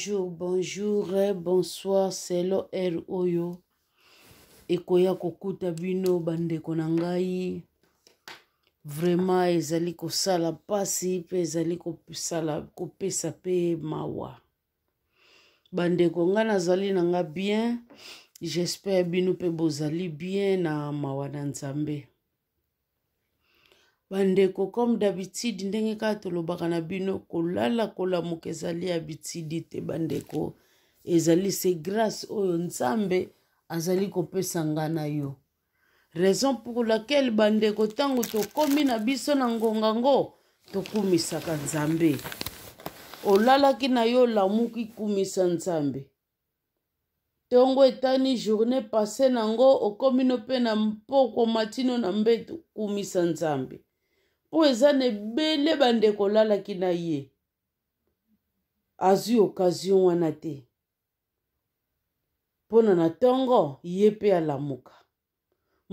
bonjour bonjour eh, bonsoir selo r oyo ekoya kokuta bino bandeko na ngai vraiment ezali kosala mpasi mpe ezali kosala kopesa mpe mawa bandeko ngai nazali na nga bien j'espère bino mpe bozali bien na mawa na nzambe bandeko comme dabitidi ndenge kaka tolobaka na bino kolala kolamuka ezali abitidi te bandeko ezali se grâce oyo nzambe azali kopesa nga na yo raison pour laquelle bandeko ntango tokómi na biso na ngongango tokumisaka nzambe olalaki na yo olamuki kumisa nzambe ntongo etani journée passe nango okomino mpe na mpoko matino na mbeto kumisa nzambe oyo eza na ebele bandeko olalaki na ye azwi okazion wana te mpona na ntongo ye mpe alamuka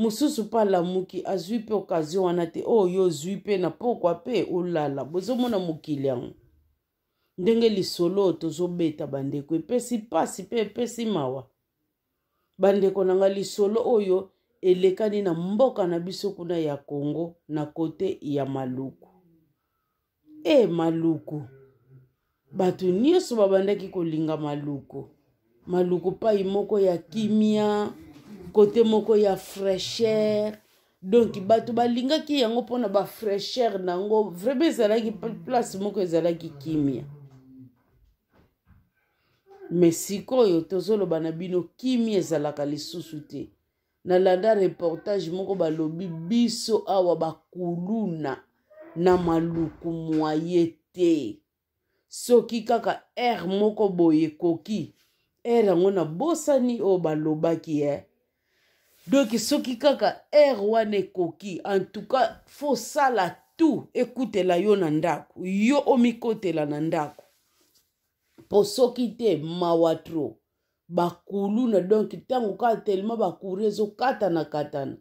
mosusu mpe alamuki azwi mpe okazion wana te oyo yo ozwi mpe na pokwa mpe olala bozomona mokili yango ndenge lisolo oyo tozobeta bandeko epesi mpasi mpe epesi mawa bandeko na nga lisolo oyo elekani na mboka na biso kuna ya kongo na kote ya maluku e maluku bato nyonso babandaki kolinga maluku maluku pai moko ya kimia kote moko ya fraîchere donk bato balingaki yango mpona bafraîchere na yango vraimen ezalaki place moko ezalaki kimia me sikoyo tozoloba na bino kimia ezalaka lisusu te nalanda reportage moko balobi biso awa bakuluna na maluku mwaye te soki kaka aire moko boye ekoki aire yango nabosani oyo balobaki e eh? donk soki kaka aire wana ekoki antuka fosala tu ekutela yo na ndako yo omikotela na ndako mpo soki te mawa tro bakuluna donk ntango kaka telema bakuri ezokatana-katana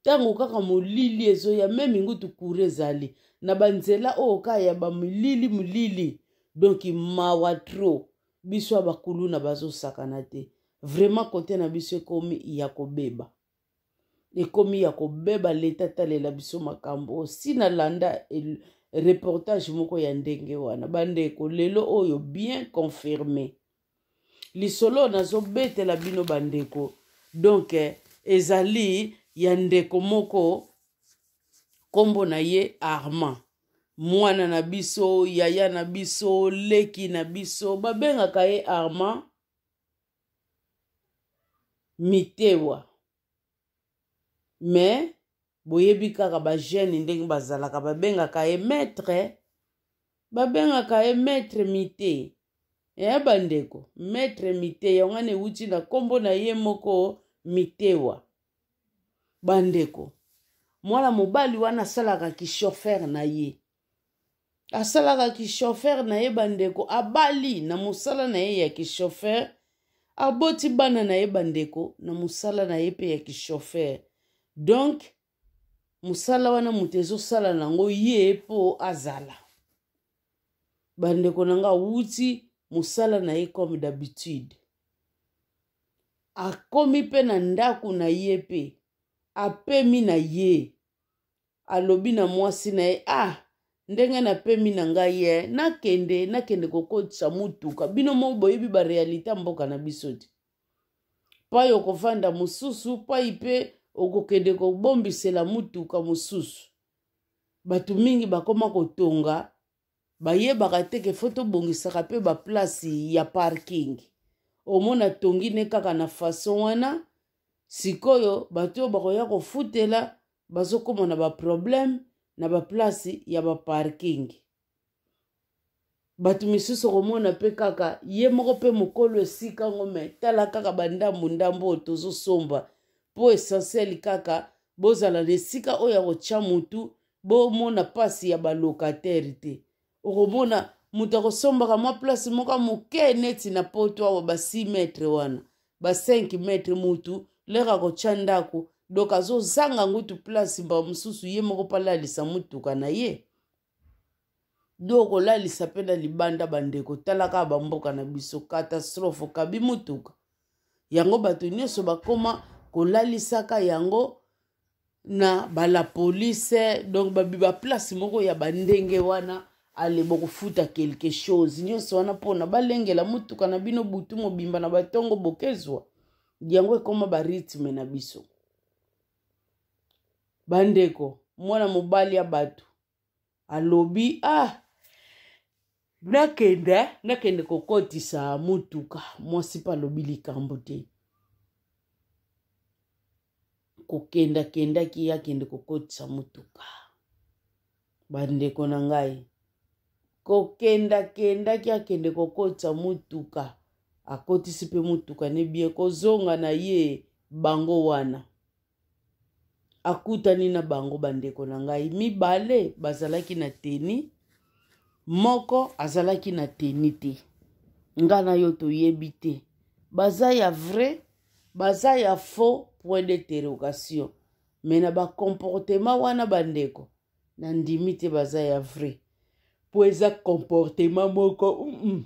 ntango kaka molili ezoya me mingutu kuri ezali na banzela oyo ka ya bamolili molili donk mawa tro biso ya bakuluna bazosakana te vraimen kote na biso ekomi ya kobeba ekomi ya kobeba leta talela biso makambo osi na landa reportage moko ya ndenge wana bandeko lelo oyo bien confirme lisolo nazobetela bino bandeko donk eh, ezali ya ndeko moko nkombo na ye armand mwana na biso yaya na biso leki na biso babengaka ye armand mitewa me boyebi kaka bajene ndenge bazalaka babengaka ye maître babengaka ye maître mite eya bandeko maître miteya wana ewuti na nkombo na ye moko mitewa bandeko mwana mobali wana asalaka shofer na ye asalaka shofer na ye bandeko abali na mosala na ye ya kishofer aboti bana na ye bandeko na mosala na ye mpe ya kishofer donk mosala wana moto ezosala nango ye mpo azala bandeko na nga awuti mosala na ye comme d'habitude akomi mpe na ndako na ye mpe apemi na ye alobi na mwasi na ye ah ndenge napemi na ngai ye nakende nakende kokotisa motuka bino mo boyebi barealité mboka na biso te pai okofanda mosusu pai mpe okokende kobombisela motuka mosusu bato mingi bakoma kotonga bayebaka teke fo tobongisaka mpe baplasi ya parking omona tongi ne kaka na fason wana sikoyo bato oyo bakoya kofutela bazokóma na baproblème na baplasi ya baparking bato misusu komona mpe kaka ye moko mpe mokolo esikango me tala kaka bandambundambu oyo tozosomba mpo essentiel kaka bozala na esika oyo ya kotya motu bomona mpasi ya balokatere te okomona moto akosombaka mwa place moko moke neti na poto awa ba 6 metre wana ba 5 metre mutu lere akotya ndako donk azozanga ngutu place mbaka mosusu ye moko mpe alalisa motuka na ye do okolalisa mpe na libanda bandeko talaka bamboka na biso katastrophe okabi motuka yango bato nyonso bakoma kolalisaka yango na balapolise donk babi baplace moko ya bandenge wana aleba kofuta quelque chose nyonso wana mpona balengela motuka na bino butu mobimba na batongo bokezwa yango ekoma barythme na biso bandeko mwana mobali ya bato alobi ah nakende nakende kokotisa motuka mwasi mpe alobi likambo te kokendakendaki akende kokotisa motuka bandeko na ngai kokendakendaki akende kokotisa motuka akotisi mpe motuka nebie kozonga na ye bango wana akutani na bango bandeko na ngai mibale bazalaki na teni moko azalaki na teni te nga na yo toyebi te baza ya vrai baza ya faux point d'interrogation me na bacomportema wana bandeko nandimi te baza ya vrai mpo eza comportement moko mm -mm.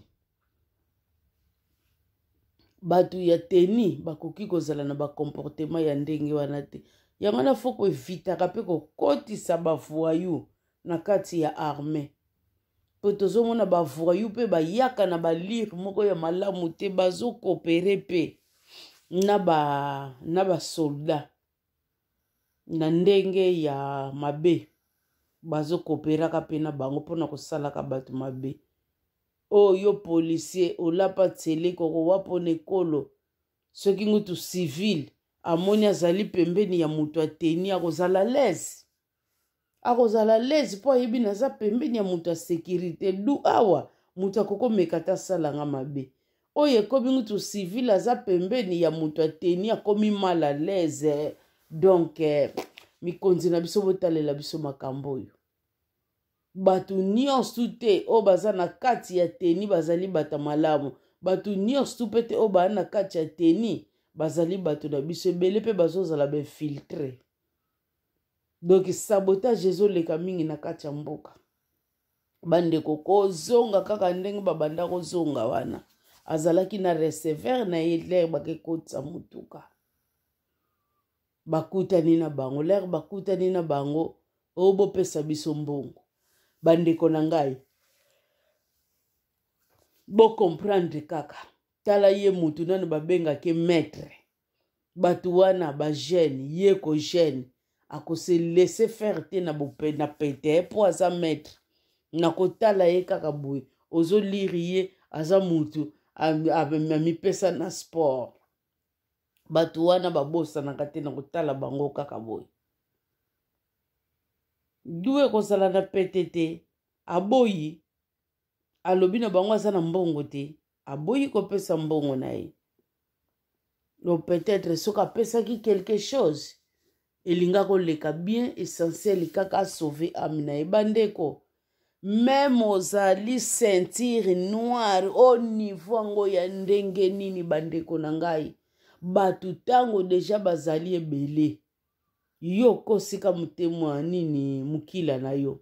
bato ya teni bakoki kozala na bacomportema ya ndenge wana te yango wana fo koevitaka mpe kokotisa bavoyu na kati ya arme mpo tozomona bavoyu mpe bayaka na balire moko ya malamu te bazokopere mpe na basolda ba na ndenge ya mabe bazokoperaka mpe na bango mpona kosalaka bato mabe oyo yo polisier olapa tele kokowa mpona ekolo soki ngutu civile amoni azali pembeni ya moto ateni akozala lese akozala lese mpo ayebi naza pembeni ya moto ya sekurité du awa moto akokomeka ata asalanga mabe oyo ekomi ngutu civile aza pembeni ya moto ateni akomi mala lese donk eh, mikonzi na biso botalela biso makambo oyo bato nyonso te oyo baza na kati ya teni bazali bato malamu bato nyonso tu mpe te oyo baa na kati ya teni bazali bato na biso ebele mpe bazozala bafiltre donk sabotage ezoleka mingi na kati ya mboka bandeko kozonga kaka ndenge babanda kozonga wana azalaki na recever na ye lere bakekotisa motuka bakutani na bango lere bakutani na bango oyo bopesa biso mbongo bandeko na ngai bokomprendre kaka tala ye motu nano babengaki maître bato wana bajeune ye kojeune akose laisse faire te na, bope, na pete mpo aza maître na kotala ye kaka boye ozolire ye aza motu amipesa na sport bato wana babosanaka te na kotala bango kaka boye ndu ekozala na pete te aboyi alobi na bango aza na mbongo te aboyi kopesa mbongo na ye lo peut-être soki apesaki quelque chose elinga koleka bien essentiel kaka asauve ame na ye bandeko meme ozali ceinture noire o niveau yango ya ndenge nini bandeko na ngai bato ntango deja bazali ebele yo okosika motema ya nini mokila na yo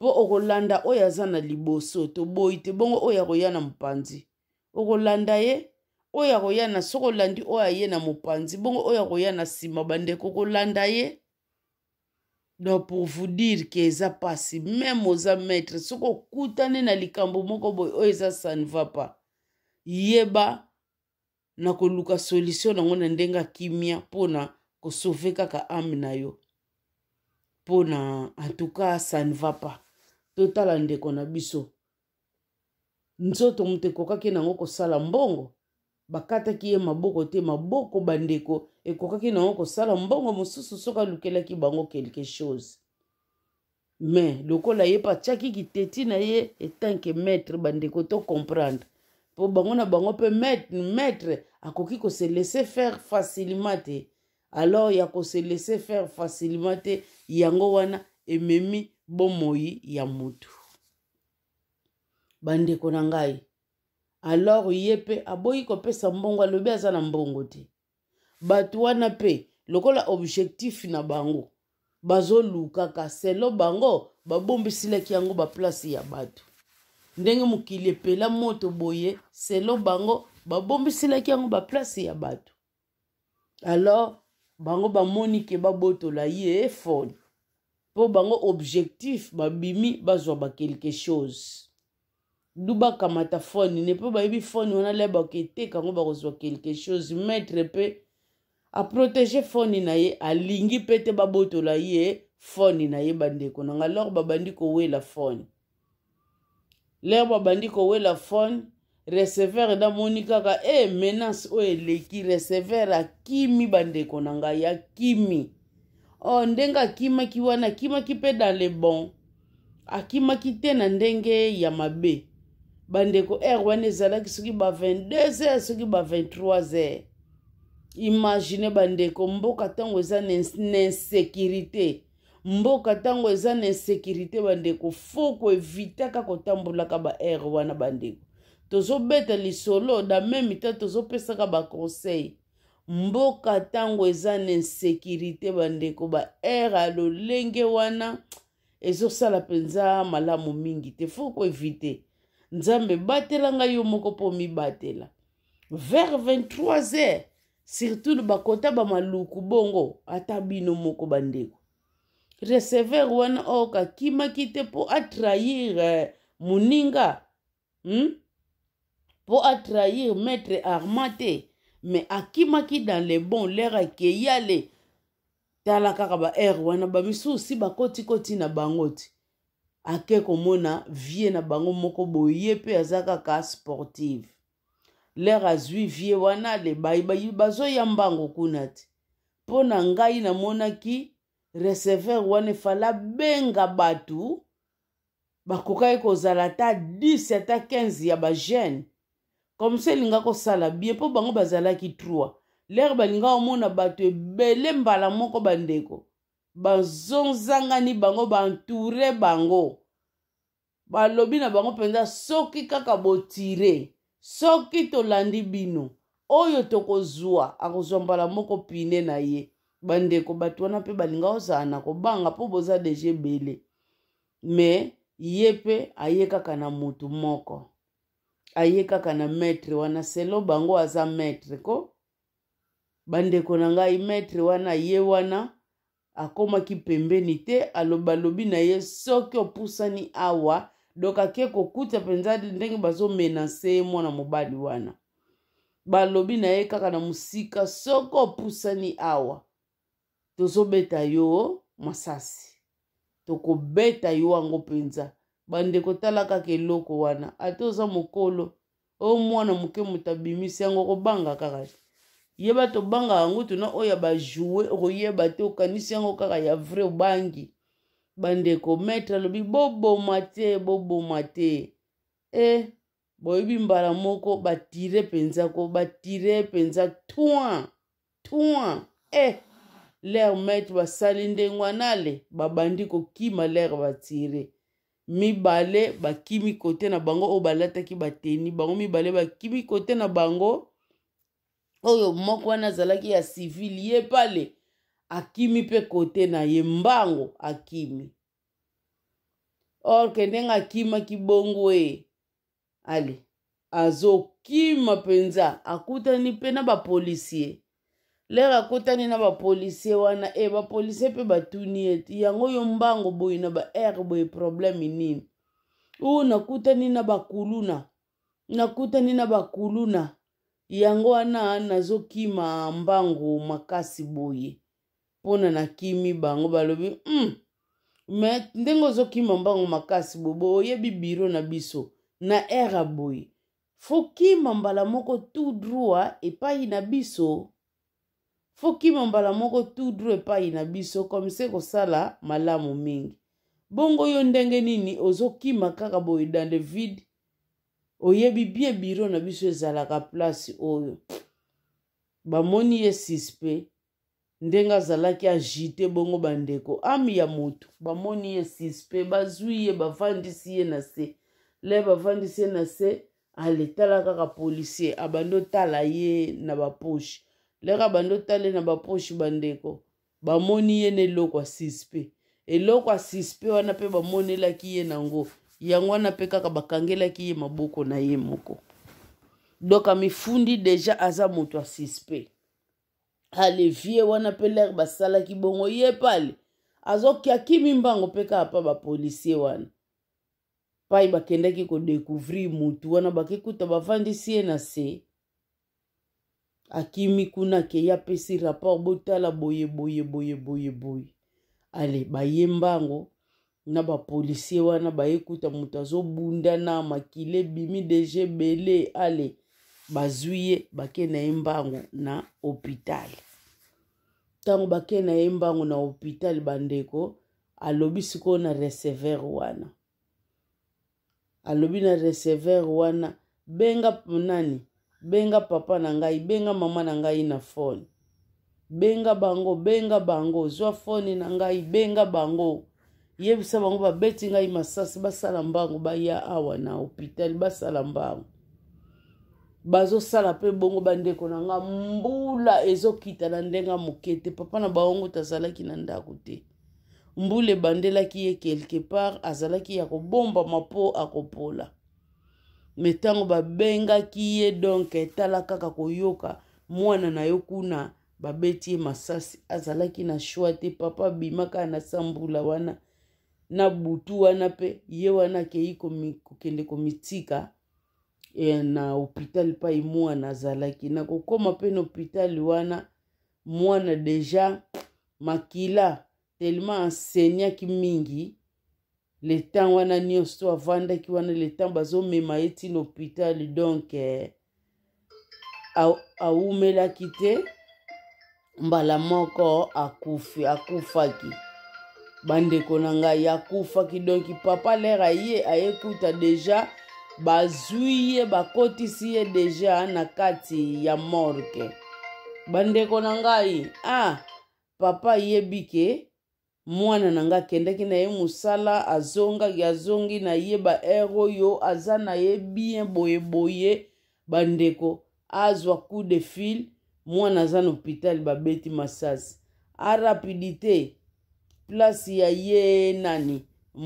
mpo okolanda oyo aza na liboso toboyi te bongo oyo akoya na mopanzi okolanda ye oyo akoya na soki olandi oyo aye na mopanzi bongo oyo akoya na nsima bandeko okolanda ye donc pour vous dire ke eza mpasi meme oza maître soki okutani na likambo moko boye oyo eza ça ne va pas yeba na koluka solution nango na ndenge akimia mpona kosove kaka ame na yo mpona antuka ça ne va pas totala ndeko na biso nzoto moto ekokaki nango kosala mbongo bakataki ye maboko te maboko bandeko ekokaki nango kosala mbongo mosusu soki alukelaki bango quelque chose me lokola ye mpe atiaki kiteti na ye etanke maître bandeko to comprendre mpo bango na bango mpe maître akoki kose laisse faire facilement te alors ya koselese faire facilement te yango wana ememi bomoi ya motu bandeko na ngai alors ye mpe aboyi kopesa mbongo alobi aza na mbongo te bato wana mpe lokola objectif na bango bazolukaka selo bango babombisilaki yango baplace ya bato ndenge mokili epela moto boye selo bango babombisilaki yango baplace ya bato alors bango bamoni ke babotola ye ford mpo bango objectif babimi bazwa bakelke chose du bakamata fone ne mpo bayebi fone wana layebaka eteka yango bakozwa quelque chose maître mpe aprotege fone na ye alingi mpe te babotola ye fone na ye bandeko nanga lor babandi kowela fone lere babandi kowela fone receveur namoni kaka e menace oyo eleki receveur akimi bandeko na ngai akimi o oh, ndenge akimaki wana akimaki mpe dans le bon akimaki te na ndenge ya mabe bandeko aire wana ezalaki soki ba 22 heures soki ba 23 heures imagine bandeko mboka ntango eza na insécurité mboka ntango eza na insécurité bandeko fo koevitaka kotambolaka ba aire wana bandeko tozobeta lisolo na meme te tozopesaka baconseil mboka ntango eza na insécurité bandeko baere ya lolenge wana ezosala mpenza malamu mingi te foko evite nzambe batelanga yo moko mpo mibatela vers 23 heures surtout bakota bamaluku bongo ata bino moko bandeko receveur wana oyo kakimaki te mpo atrahir eh, moninga hmm? mpo atrahir maître armand te me akimaki dans le bon lere akei ale tala kaka baere wana bamisusi bakotikoti na bango ti ake komona vie na bango moko boye mpe aza kaka sportive lere azwi vie wana alebayi bazoya mbango kuna ti mpo na ngai namonaki receveur wana efala benga bato bakokaki kozala ata 10 ata 15 ya bajeune comme so elinga kosala bien mpo bango bazalaki trois lere balinga komona bato ebele mbala moko bandeko bazonzangani bango bantoure bango balobi na bango mpenza soki kaka botire soki tolandi bino oyo tokozwa akozwa mbala moko pine na ye bandeko bato wana mpe balinga ozala na kobanga mpo boza deja ebele me ye mpe aye kaka na motu moko aye kaka na maître wana selo bango aza maître ko bandeko na ngai maître wana ye wana akomaki pembeni te alobalobi na ye soki opusani awa donk ake kokuta mpenza ndenge bazomenase ye mwana mobali wana balobi na ye kaka na mosika soki opusani awa tozobeta yo masasi tokobeta yo yango mpenza bandeko tala kaka eloko wana ate oza mokolo o mwana moke moto abimisi yango kobanga kaka yeba tobanga yango tuna oyo bajoue okoyeba te okanisi yango kaka ya vrai obangi bandeko maître alobi boboma te boboma te e boyebi mbala moko batire mpenza ko batire mpenza toin toin e eh. lere maître basali ndenge wana ale babandi kokima lere batire mibale bakimi kote na bango oyo balataki bateni bango mibale bakimi kote na bango oyo moko wana azalaki ya sivili ye pale akimi mpe kote na ye mbango akimi orke ndenge akimaki bongo e ale azokima mpenza akutani mpe na bapolisier lere akotani na bapolisier wana e eh, bapolisier mpe batuni ete yango yo mbango boye na baare boye probleme nini u nakutani na bakuluna nakutani na bakuluna yango wana nazokima mbango makasi boye mpona nakimi bango balobi mm, me ndenge ozokima mbango makasi bobo oyebi biro na biso na aire boye fokima mbala moko tout droit epai na biso fo kima mbala moko tudru epai na biso komise kosala malamu mingi bongo yo ndenge nini ozokima kaka boye dans le vide oyebi bien biro na biso ezalaka place oyo bamoni ye suspe ndenge azalaki agite bongo bandeko ame ya motu bamoni ye suspe bazwi ye bavandisi ye na se le bavandisi ye na se aletala kaka policier abandi otala ye na baposhe lera bando tale na baproche bandeko bamoni ye na eloko ya suspe eloko ya suspe wana mpe bamonelaki ye nango yango wana mpe kaka bakangelaki ye maboko na ye moko donk amifundi deja aza moto ya suspe alevie wana mpe lere basalaki bongo ye pale azokiakimi mbango mpe kaka mpa bapolisier wana pai bakendaki kodécouvrir motu wana bakikuta bavandisi ye na se akimi kuna akeya apesi rapport botala boye boye boye boye boye ale baye mbango na bapolisier wana bayekuta moto azobunda na makila ebimi deja ebele ale bazwi ye bake na ye mbango na hopital ntango bake na ye mbango na hopital bandeko alobi sikoyo na receveur wana alobi na receveur wana benga nani benga papa na ngai benga mama na ngai na fone benga bango benga bango zwa fone na ngai benga bango yebisa bango babeti ngai masasi basala mbango baya awa na hôpital basala mbango bazosala mpe bongo bandeko na nga mbula ezokita na ndenge moke te papa na bango tazalaki na ndako te mbula ebandelaki ye quelque part azalaki ya kobombama mpo akopola me ntango babengaki ye donk etala kaka koyoka mwana na yo kuna babeti ye masasi azalaki na shwa te papa abimaka na sambula wana na butu wana mpe ye wana akei kokende komitika e, na hopital epai mwana azalaki na kokóma mpe na hopital wana mwana deja makila telema enseignaki mingi letan wana nyonso to avandaki wana letan bazomema ye ntina hôpital donk eh, awumelaki te mbala moko akufi akufaki bandeko na ngai akufaki donki papa lere aye ayekuta deja bazwi ye bakotisi ye deja na kati ya morke bandeko na ngai ah papa yebi ke mwana na nga akendaki na ye mosala azongaki azongi na ye baere oyo aza na ye bien boyeboye bandeko azwa coup de fil mwana aza na hôpital babeti masasi arapidité place ya ye nani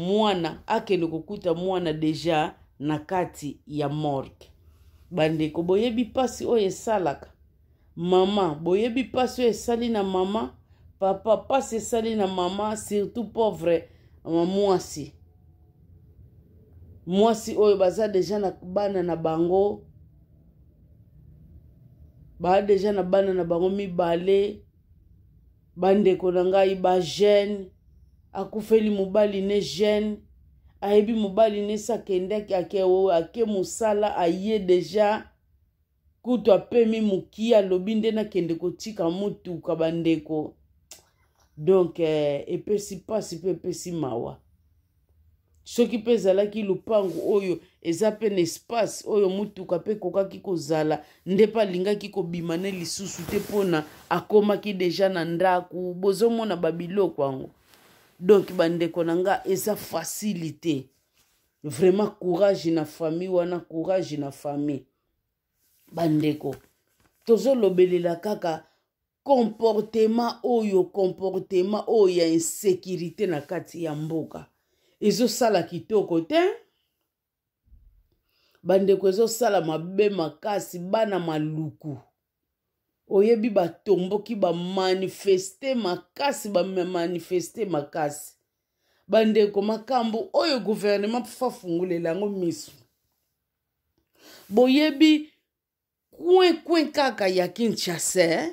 mwana akende kokuta mwana deja na kati ya morgue bandeko boyebi mpasi oyo esalaka mama boyebi mpasi oyo esali na mama papa mpasi esali na mama surtout pauvre ama mwasi mwasi oyo baza deja na bana na bango baa deja na bana na bango mibale bandeko na ngai bajeune akufeli mobali ne jeune ayebi mobali ne so akendaki ake ake mosala aye deja kutu apemi moki alobi nde nakende kotika motuka bandeko donk euh, epesi mpasi mpe epesi mawa soki mpe ezalaki lopango oyo eza mpe na espace oyo motuka mpe ekokaki kozala nde mpe alingaki kobima ne lisusu te mpona akomaki deja na ndako bozomona babiloko yango donk bandeko na nga eza fasili te vraiment courage na famille wana courage na famille bandeko tozolobelela kaka comportement oyo comportement oyo ya insécurité na kati ya mboka ezosala kitoko te bandeko ezosala mabe makasi bana maluku oyebi batomboki bamanifeste makasi bamanifeste makasi bandeko makambo oyo guvernema mpo afungulela yango miso boyebi kwenkwen kaka ya kinshasa eh,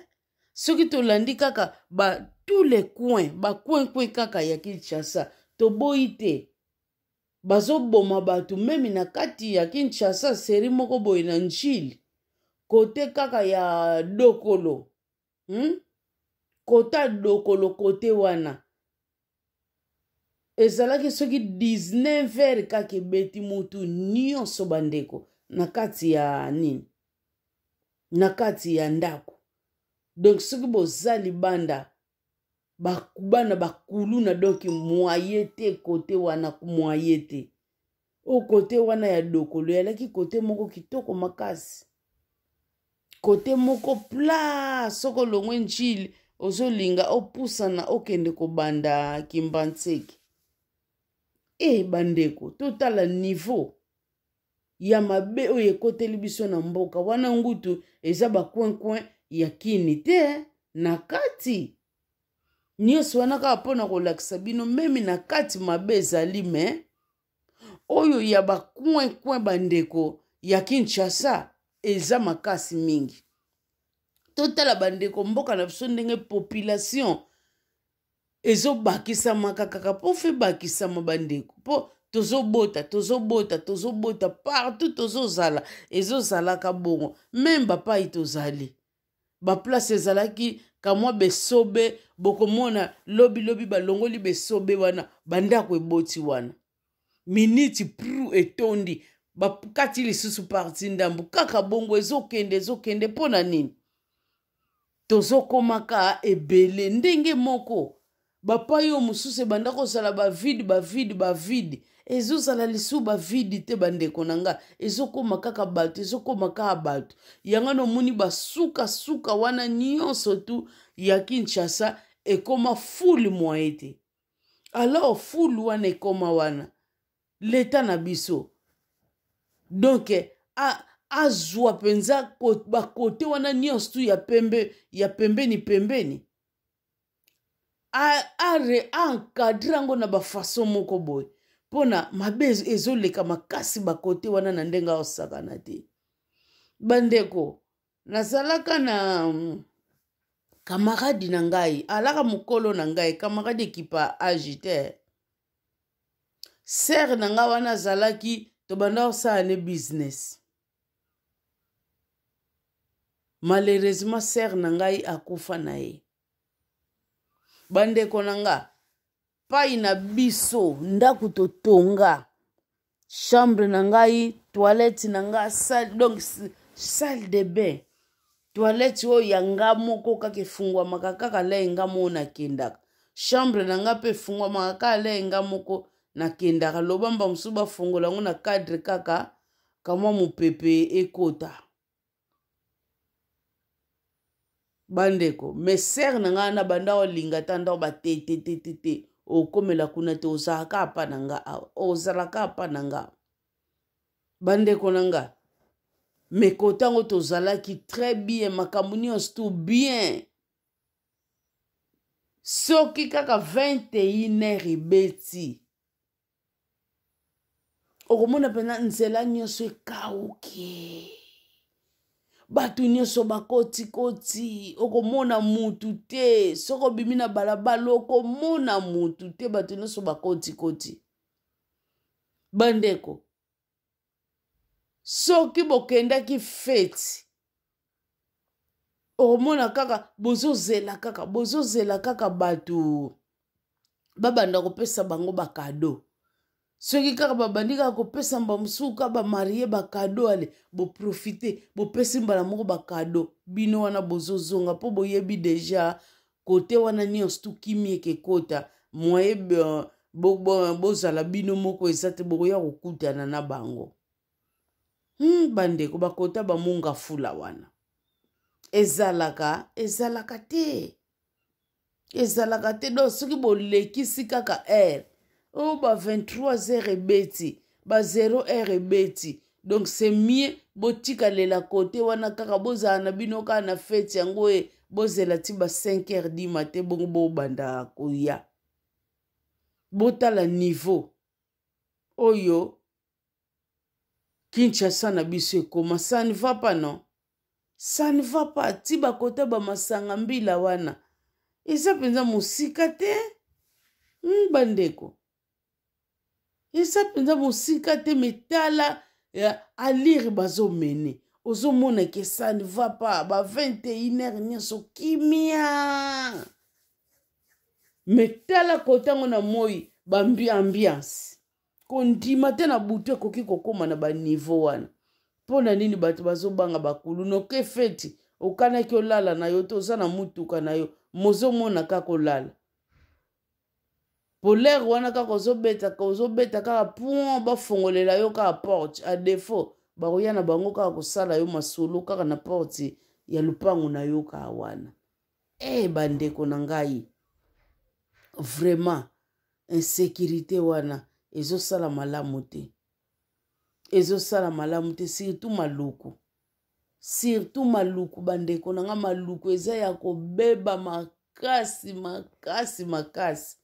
soki tolandi kaka ba tous les coins bakoinkoin kaka ya kinshasa toboyi te bazoboma bato meme na kati ya kinshasa seri moko boye na njili kote kaka ya dokolo hmm? kota dokolo kote wana ezalaki soki 19 heure kaka ebeti motu nyonso bandeko na kati ya nini na kati ya ndako donc soki boza libanda bana bakuluna donk mwaye te kote wana mwaye te oyo kote wana ya dokolo eyalaki kote moko kitoko makasi kote moko pla soki olongwe njili ozolinga opusana okende kobanda kimbantseke e bandeko totala niveau ya mabe oyo ekoteli biso na mboka wana ngutu eza bakwinkwin yakini te na kati nyonso wana kaka mpona kolakisa bino memi na kati mabe ezali me oyo ya bakwinkwin bandeko ya kinshasa eza makasi mingi totala bandeko mboka na biso ndenge population ezobakisamaka kaka mpo fe bakisama bandeko mpo tozobota tozobota tozobota partout tozozala ezozalaka bongo meme bapai tozali baplace ezalaki kamwa besobe bokomona lobilobi balongoli besobe wana bandako eboti wana miniti pru etondi bakati lisusu parti ndambu kaka bongo ezokende ezokende mpo na nini tozokomaka ebele ndenge moko bapai oyo mosusu ebanda kosala bavide bavide bavide ezozala lisusu bavidi te bandeko na nga ezokóma kaka bato ezokóma kaka bato yango nomoni basukasuka wana nyonso tu ya kinshasa ekóma fulu mwaye te alors fulu wana ekóma wana leta na biso donk azwa mpenza bakote wana nyonso tu ya pembe ya pembeni pembeni are encadre yango na bafaso moko boye mpona mabe ezoleka makasi bakote wana na ndenge aosakana te bandeko nazalaka na kamaradi mm, na ngai alaka mokolo na ngai kamaradi ekipa age te sere na ngai wana azalaki tobanda kosala ne business malheureusement sere na ngai akufa na ye bandeko na ngai epai na biso ndako totonga chambre na ngai toilette na nga sal, donc salle de bain toilette oyo yanga moko kaka efungwamaka kaka le nga moko nakendaka chambre na nga mpe efungwamaka kaka le nga moko nakendaka lobamba mosusu bafongola yango na cadre kaka kamwa mopepe ekota bandeko mesere na ngai na bandako alinga ta ndako batetetetete okomela kuna te ozalaka apa na nga awa ozalaka apa na nga bandeko na nga me kotango tozalaki très bien makambo nyonso to bien soki kaka 21 heure ebeti okomona mpena nzela nyonso ekauki bato nyonso bakotikoti okomona mutu te soki obimi na balabala okomona mutu te bato nyonso bakotikoti bandeko soki bokendaki feti okomona kaka bozozela kaka bozozela kaka bato babanda kopesa bango bakado soki kaka babandi kaka kopesa mba mosusu kaka bamarie bakado ale boprofite bopesi mbala moko bakado bino wana bozozonga mpo boyebi deja kote wana nyonso tukimi ekekota mwaye eh, bozala bino moko eza te bokoya kokutana na bango hmm, bandeko bakota bamunga fula wana ezalaka ezalaka te ezalaka te don soki bolekisi kaka aire oyo oh, ba 23 heure ebeti ba 0 heure ebeti donk se mie botikalela kote wana kaka bozala na bino kaka na fete yango oye eh. bozela ti ba 5 heure du matin bongo bobanda koya botala niveau oyo kinshasa na biso ekoma ça ne va pas non ça ne va pas ti bakota bamasanga mbila wana eza mpenza mosika te mm, bandeko eza mpenza mosika te metala alire bazomene ozomona ke ça ne va pas ba 21 heure nyonso kimia me tala kotango na moi baambiance kondima te na butu ekoki kokóma na baniveau wana mpo na nini bato bazobanga bakulu noke feti okanaki olala na yo to oza na mutuka na yo mozomona kaka olala polere wana kaka ozobetaka ozobeta kaka pon bafongolela yo kaka porte adefo bakoya na bango kaka kosala yo masolo kaka na porte ya lopango na yo kaka wana e bandeko na ngai vraiment insécurité wana ezosala malamu te ezosala malamu te surtout maluku surtout maluku bandeko na nga maluku eza ya kobeba makasi makasi makasi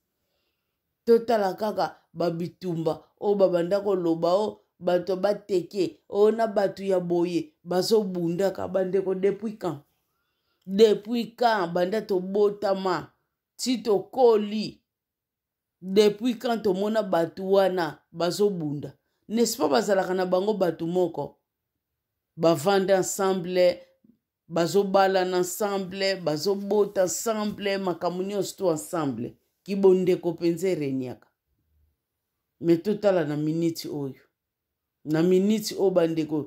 totala kaka babitumba oyo babanda koloba o bato bateke oyo na bato ya boye bazobundaka bandeko depuis quand depuis quand banda tobotama ti tokoli depuis quand tomona bato wana bazobunda nest pas bazalaka na bango bato moko bavanda ensemble bazobalana ensemble bazobota ensemble makambo nyonso to ensemble kibondeko mpenza ereniaka me totala na miniti oyo na miniti oyo bandeko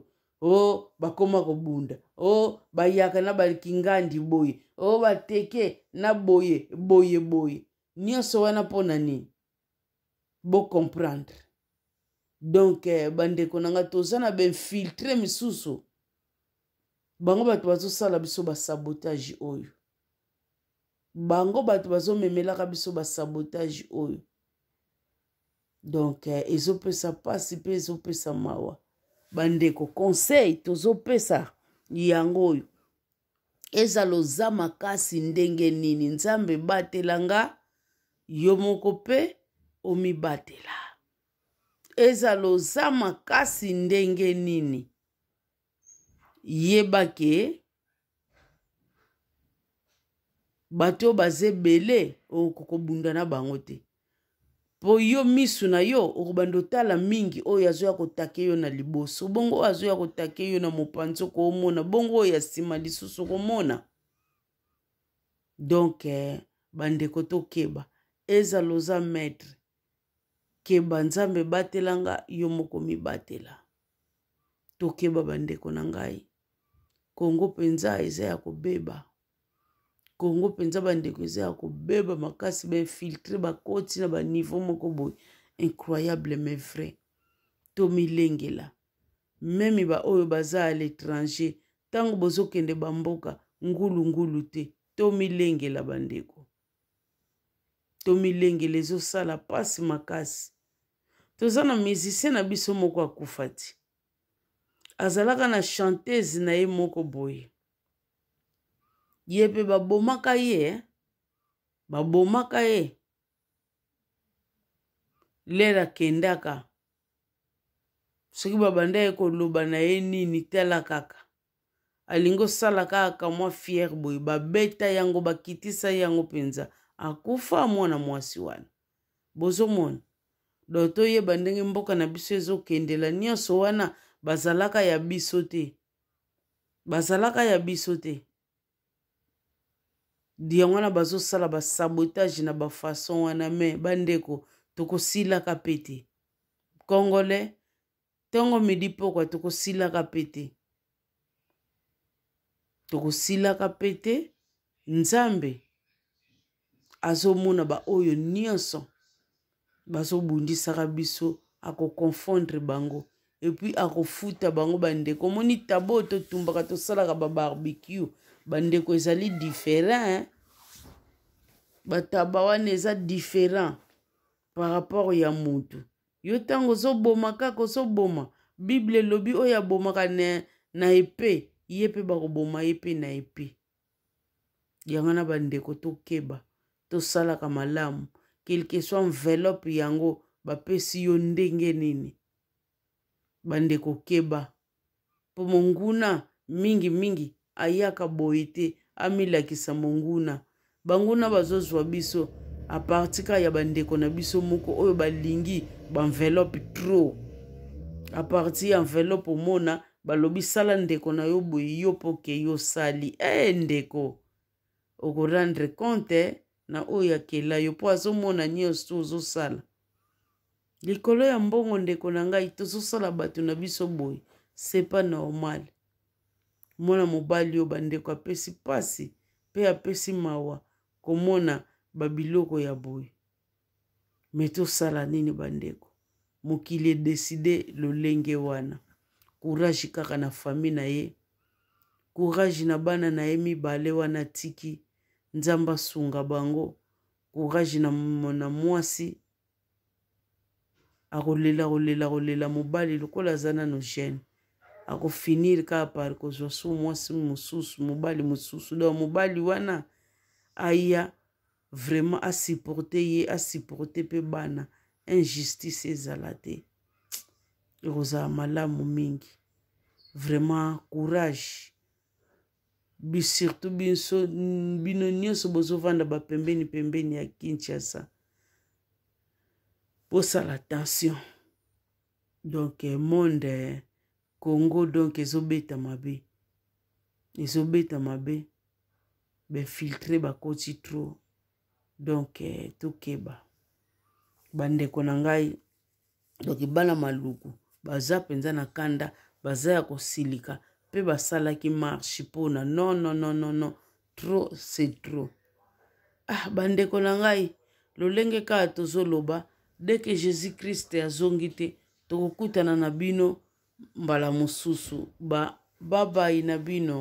o oh, bakóma kobunda o oh, bayaka na bakingandi boye o oh, bateke na boye boye boye nyonso wana mpona nini bocomprendre donk eh, bandeko na nga toza na benfiltre misusu bango bato bazosala biso basabotage oyo bango bato bazomemelaka biso basabotage oyo donk eh, ezopesa mpasi mpe ezopesa mawa bandeko conseil tozopesa yango oyo ezala oza makasi ndenge nini nzambe ebatelanga yo moko mpe omibatela ezala oza makasi ndenge nini yeba ke bato oyo baza ebele okokobunda na bango te mpo yo misu na yo okobanda otala mingi oyo azoya kotake yo na liboso bongo oyo azoya kotake yo na mopanzi okoomona bongo oyo ya nsima lisusu okomona donk eh, bandeko tokeba ezala oza maître keba nzambe ebatela nga yo moko mibatela tokeba bandeko na ngai kongo mpenza eza ya kobeba congo mpenza bandeko eza ya kobeba makasi bainfiltre bakoti na baniveau moko boye incroyable mais vrai tomilengela meme baoyo baza a l'étranger ntango bozokende bamboka ngulungulu te tomilengela bandeko tomilengela ezosala mpasi makasi toza na musicien na biso moko akufa ti azalaka na chanteuse na ye moko boye ye mpe babomaka ye babomaka ye lere akendaka soki babanda ye koloba na ye nini tala kaka alingi osala kaka mwa fiere boye babeta yango bakitisa yango mpenza akufa mwana mwasi wana bozomona do toyeba ndenge mboka na biso ezokendela nyonso wana bazalaka ya biso te bazalaka ya biso te yango wana bazosala basabotage na bafason wana me bandeko tokosilaka pete congolais ntongo midi pokwa tokosilaka pete tokosilaka pete nzambe azomona baoyo nyonso bazobundisaka biso akoconfondre bango epuis akofuta bango bandeko omoni tabo totumbaka tosalaka babarbecue bandeko ezali différent bataba wana eza différent par rapport ya motu yo ntango ozoboma kaka ozoboma bible elobi oyo abomaka na, na epe ye mpe bakoboma ye mpe na epe yango na bandeko tokeba tosalaka malamu quelque soit enveloppe yango bapesi yo ndenge nini bandeko keba mpo monguna mingimingi ayaka boye te amilakisa monguna banguna bazozwa biso apartika ya bandeko na biso moko oyo balingi baenveloppe tro aparti ya enveloppe omona balobi sala ndeko na yo boye yo mpo ke yosali e eh, ndeko okorendre compte eh, na oyo akela yo mpo azomona nyonso to ozosala likolo ya mbongo ndeko na ngai tozosala bato na biso boye se pa normal mwana mobali oyo bandeko apesi mpasi mpe apesi mawa komona babiloko ya boye me tosala nini bandeko mokili edeside lolenge wana kourage kaka na fami na ye kourage na bana na ye mibale wana atiki nzambe asunga bango kourage na, na mwasi akolela kolela kolela mobali lokola aza nano gene akofiniri kaka pari kozwa so mwasi mosusu mobali mosusu donc mobali wana aya vraiment asupporte ye asupporte mpe bana injustice ezala te ekozala malamu mingi vraiment courage bisurtout biso bino nyonso bozovanda bapembeni pembeni ya kinshasa bosala tension donc monde eh, congo donk ezobeta mabe ezobeta mabe befiltre bakoti tro donk eh, tokeba bandeko na ngai donk ebala maluku baza mpenza na kanda baza ya kosilika mpe basalaki marshe mpona non non non non non tro c'est tro ah bandeko na ngai lolenge kaka tozoloba deke jésus krist azongi te tokokutana na bino mbala mosusu bababai na bino